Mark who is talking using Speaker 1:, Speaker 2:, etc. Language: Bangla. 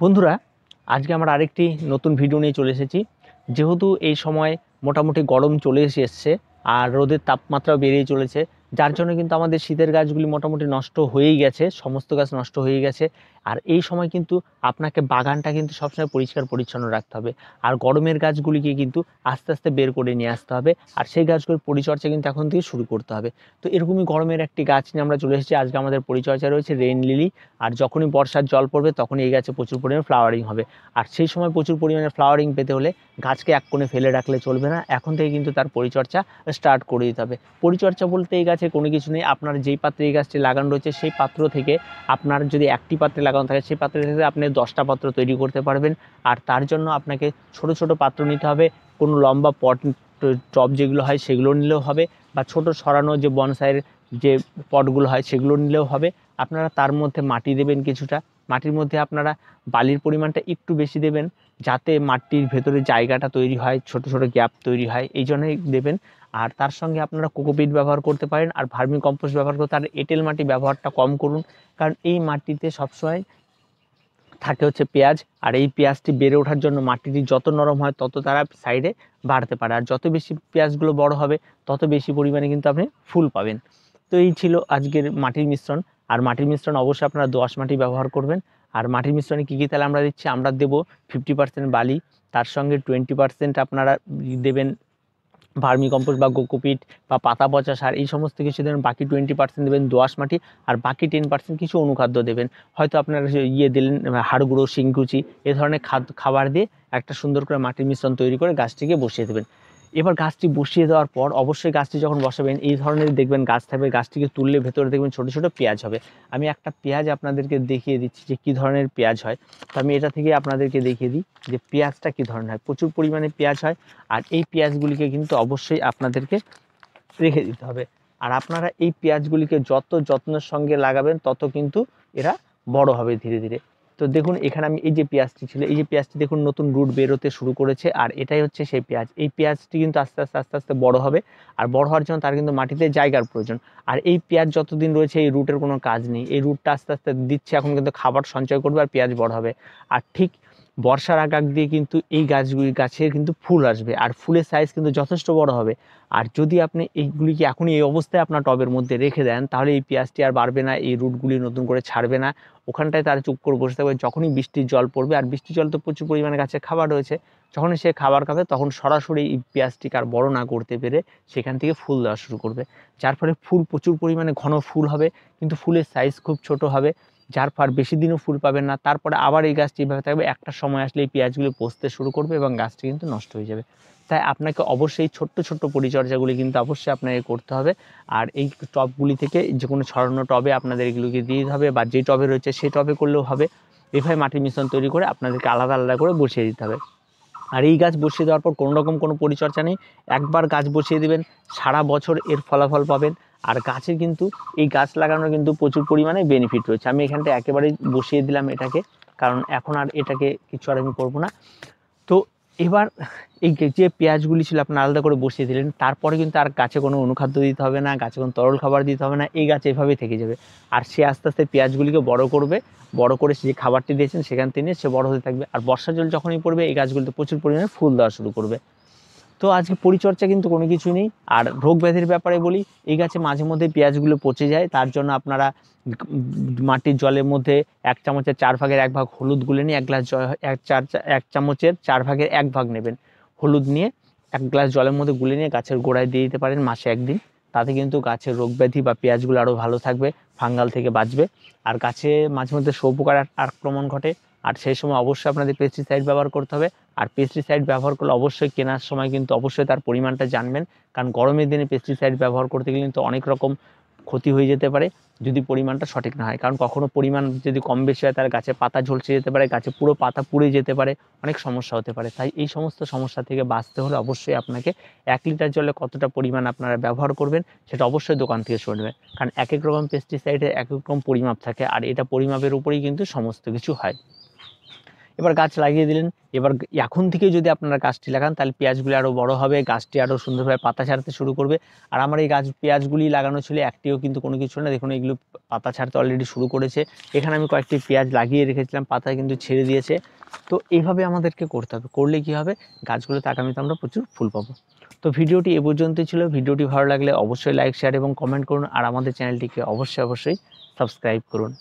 Speaker 1: বন্ধুরা আজকে আমরা আরেকটি নতুন ভিডিও নিয়ে চলে এসেছি যেহেতু এই সময় মোটামুটি গরম চলে এসে এসছে আর রোদের তাপমাত্রাও বেড়েই চলেছে যার জন্য কিন্তু আমাদের শীতের গাছগুলি মোটামুটি নষ্ট হয়েই গেছে সমস্ত গাছ নষ্ট হয়ে গেছে আর এই সময় কিন্তু আপনাকে বাগানটা কিন্তু সবসময় পরিষ্কার পরিচ্ছন্ন রাখতে হবে আর গরমের গাছগুলিকে কিন্তু আস্তে আস্তে বের করে নিয়ে আসতে হবে আর সেই গাছগুলোর পরিচর্যা কিন্তু এখন থেকে শুরু করতে হবে তো এরকমই গরমের একটি গাছ নিয়ে আমরা চলে এসেছি আজকে আমাদের পরিচর্যা রয়েছে রেন লিলি আর যখনই বর্ষার জল পড়বে তখনই এই গাছে প্রচুর পরিমাণে ফ্লাওয়ারিং হবে আর সেই সময় প্রচুর পরিমাণে ফ্লাওয়ারিং পেতে হলে গাছকে এক কোণে ফেলে রাখলে চলবে না এখন থেকে কিন্তু তার পরিচর্যা স্টার্ট করে দিতে হবে পরিচর্যা বলতে এই গাছে কোনো কিছু নেই আপনার যেই পাত্রে এই গাছটি লাগানো রয়েছে সেই পাত্র থেকে আপনার যদি একটি পাত্রে লাগানো থাকে সেই পাত্র থেকে আপনি দশটা পাত্র তৈরি করতে পারবেন আর তার জন্য আপনাকে ছোট ছোট পাত্র নিতে হবে কোনো লম্বা পট টপ যেগুলো হয় সেগুলো নিলেও হবে বা ছোট সরানো যে বনসাইয়ের যে পটগুলো হয় সেগুলো নিলেও হবে আপনারা তার মধ্যে মাটি দেবেন কিছুটা মাটির মধ্যে আপনারা বালির পরিমাণটা একটু বেশি দেবেন যাতে মাটির ভেতরে জায়গাটা তৈরি হয় ছোট ছোট গ্যাপ তৈরি হয় এই জন্যই দেবেন আর তার সঙ্গে আপনারা কোকোপিট ব্যবহার করতে পারেন আর ভার্মি কম্পোস্ট ব্যবহার করতে আর এঁটেল মাটি ব্যবহারটা কম করুন কারণ এই মাটিতে সবসময় থাকে হচ্ছে পেঁয়াজ আর এই পেঁয়াজটি বেড়ে ওঠার জন্য মাটিটি যত নরম হয় তত তারা সাইডে বাড়তে পারে আর যত বেশি পেঁয়াজগুলো বড় হবে তত বেশি পরিমাণে কিন্তু আপনি ফুল পাবেন তো এই ছিল আজকের মাটির মিশ্রণ আর মাটির মিশ্রণ অবশ্যই আপনারা দোয়াশ মাটি ব্যবহার করবেন আর মাটির মিশ্রণে কী কী তাহলে আমরা দিচ্ছি আমরা দেবো ফিফটি পার্সেন্ট বালি তার সঙ্গে টোয়েন্টি পার্সেন্ট আপনারা দেবেন ভার্মি কম্পোস্ট বা গোকোপিট বা পাতা পচা সার এই সমস্ত কিছু দেবেন বাকি টোয়েন্টি পার্সেন্ট দেবেন দোয়াশ মাটি আর বাকি টেন পার্সেন্ট কিছু অনুখাদ্য দেবেন হয়তো আপনারা ইয়ে দিলেন হাড় গুঁড়ো শিংকুচি এ ধরনের খাদ্য খাবার দিয়ে একটা সুন্দর করে মাটির মিশ্রণ তৈরি করে গাছটিকে বসিয়ে দেবেন এবার গাছটি বসিয়ে দেওয়ার পর অবশ্যই গাছটি যখন বসাবেন এই ধরনের দেখবেন গাছ থাকবে গাছটিকে তুললে ভেতরে দেখবেন ছোট ছোট পেঁয়াজ হবে আমি একটা পেঁয়াজ আপনাদেরকে দেখিয়ে দিচ্ছি যে কি ধরনের পেঁয়াজ হয় তো আমি এটা থেকে আপনাদেরকে দেখিয়ে দিই যে পেঁয়াজটা কি ধরনের হয় প্রচুর পরিমাণে পেঁয়াজ হয় আর এই পেঁয়াজগুলিকে কিন্তু অবশ্যই আপনাদেরকে রেখে দিতে হবে আর আপনারা এই পেঁয়াজগুলিকে যত যত্নের সঙ্গে লাগাবেন তত কিন্তু এরা বড় হবে ধীরে ধীরে তো দেখুন এখানে আমি এই যে পেঁয়াজটি ছিল এই যে পেঁয়াজটি দেখুন নতুন রুট বেরোতে শুরু করেছে আর এটাই হচ্ছে সেই পেঁয়াজ এই পেঁয়াজটি কিন্তু আস্তে আস্তে আস্তে আস্তে বড় হবে আর বড় হওয়ার জন্য তার কিন্তু মাটিতে জায়গার প্রয়োজন আর এই পেঁয়াজ যতদিন রয়েছে এই রুটের কোনো কাজ নেই এই রুটটা আস্তে আস্তে দিচ্ছে এখন কিন্তু খাবার সঞ্চয় করবে আর পেঁয়াজ বড় হবে আর ঠিক বর্ষার আগ আগ দিয়ে কিন্তু এই গাছগুলি গাছের কিন্তু ফুল আসবে আর ফুলের সাইজ কিন্তু যথেষ্ট বড় হবে আর যদি আপনি এইগুলিকে এখনই এই অবস্থায় আপনার টবের মধ্যে রেখে দেন তাহলে এই পেঁয়াজটি আর বাড়বে না এই রুটগুলি নতুন করে ছাড়বে না ওখানটায় তারা চুপ করে বসে থাকবে যখনই বৃষ্টির জল পড়বে আর বৃষ্টির জল তো প্রচুর পরিমাণে গাছে খাবার রয়েছে যখন সে খাবার খাবে তখন সরাসরি এই পেঁয়াজটিকে আর বড় না করতে পেরে সেখান থেকে ফুল দেওয়া শুরু করবে যার ফলে ফুল প্রচুর পরিমাণে ঘন ফুল হবে কিন্তু ফুলের সাইজ খুব ছোট হবে যার ফার বেশি দিনও ফুল পাবেন না তারপরে আবার এই গাছটি এভাবে থাকবে একটা সময় আসলে এই পেঁয়াজগুলো পচতে শুরু করবে এবং গাছটি কিন্তু নষ্ট হয়ে যাবে তাই আপনাকে অবশ্যই ছোট্ট ছোট্ট পরিচর্যাগুলি কিন্তু অবশ্যই আপনাকে করতে হবে আর এই টবগুলি থেকে যে কোনো ছড়ানো টবে আপনাদের এগুলিকে দিয়ে দিতে হবে বা যে টবে রয়েছে সেই টবে করলেও হবে এভাবে মাটির মিশ্রণ তৈরি করে আপনাদেরকে আলাদা আলাদা করে বসিয়ে দিতে হবে আর এই গাছ বসিয়ে দেওয়ার পর কোনো রকম কোনো পরিচর্যা নেই একবার গাছ বসিয়ে দেবেন সারা বছর এর ফলাফল পাবেন আর গাছের কিন্তু এই গাছ লাগানোর কিন্তু প্রচুর পরিমাণে বেনিফিট রয়েছে আমি এখানটা একেবারেই বসিয়ে দিলাম এটাকে কারণ এখন আর এটাকে কিছু আর আমি করবো না তো এবার এই যে পেঁয়াজগুলি ছিল আপনি আলাদা করে বসিয়ে দিলেন তারপরে কিন্তু আর গাছে কোনো অনুখাদ্য দিতে হবে না গাছে কোনো তরল খাবার দিতে হবে না এই গাছ এভাবেই থেকে যাবে আর সে আস্তে আস্তে পেঁয়াজগুলিকে বড় করবে বড় করে সে যে খাবারটি দিয়েছেন সেখান থেকে নিয়ে সে বড় হতে থাকবে আর বর্ষা জল যখনই পড়বে এই গাছগুলিতে প্রচুর পরিমাণে ফুল দেওয়া শুরু করবে তো আজকে পরিচর্যা কিন্তু কোনো কিছু নেই আর রোগ ব্যাধির ব্যাপারে বলি এই গাছে মাঝে মধ্যে পেঁয়াজগুলো পচে যায় তার জন্য আপনারা মাটির জলের মধ্যে এক চামচের চার ভাগের এক ভাগ হলুদ গুলে নিয়ে এক গ্লাস এক চার এক চামচের চার ভাগের এক ভাগ নেবেন হলুদ নিয়ে এক গ্লাস জলের মধ্যে গুলে নিয়ে গাছের গোড়ায় দিয়ে দিতে পারেন মাসে একদিন তাতে কিন্তু গাছের রোগ ব্যাধি বা পেঁয়াজগুলো আরও ভালো থাকবে ফাঙ্গাল থেকে বাঁচবে আর গাছে মাঝে মধ্যে সৌপোকার আক্রমণ ঘটে আর সেই সময় অবশ্যই আপনাদের পেস্টিসাইড ব্যবহার করতে হবে আর পেস্টিসাইড ব্যবহার করলে অবশ্যই কেনার সময় কিন্তু অবশ্যই তার পরিমাণটা জানবেন কারণ গরমের দিনে পেস্টিসাইড ব্যবহার করতে গেলে কিন্তু অনেক রকম ক্ষতি হয়ে যেতে পারে যদি পরিমাণটা সঠিক না হয় কারণ কখনো পরিমাণ যদি কম বেশি হয় তার গাছে পাতা ঝলসে যেতে পারে গাছে পুরো পাতা পুড়ে যেতে পারে অনেক সমস্যা হতে পারে তাই এই সমস্ত সমস্যা থেকে বাঁচতে হলে অবশ্যই আপনাকে এক লিটার জলে কতটা পরিমাণ আপনারা ব্যবহার করবেন সেটা অবশ্যই দোকান থেকে শুনবেন কারণ এক এক রকম পেস্টিসাইডের এক এক রকম পরিমাপ থাকে আর এটা পরিমাপের উপরেই কিন্তু সমস্ত কিছু হয় এবার গাছ লাগিয়ে দিলেন এবার এখন থেকে যদি আপনারা গাছটি লাগান তাহলে পেঁয়াজগুলি আরও বড় হবে গাছটি আরও সুন্দরভাবে পাতা ছাড়তে শুরু করবে আর আমার এই গাছ পেঁয়াজগুলি লাগানো ছিল একটিও কিন্তু কোনো কিছু না দেখুন এগুলো পাতা ছাড়তে অলরেডি শুরু করেছে এখানে আমি কয়েকটি পেঁয়াজ লাগিয়ে রেখেছিলাম পাতা কিন্তু ছেড়ে দিয়েছে তো এইভাবে আমাদেরকে করতে হবে করলে কী হবে গাছগুলোতে আগামীতে আমরা প্রচুর ফুল পাবো তো ভিডিওটি এ পর্যন্তই ছিল ভিডিওটি ভালো লাগলে অবশ্যই লাইক শেয়ার এবং কমেন্ট করুন আর আমাদের চ্যানেলটিকে অবশ্যই অবশ্যই সাবস্ক্রাইব করুন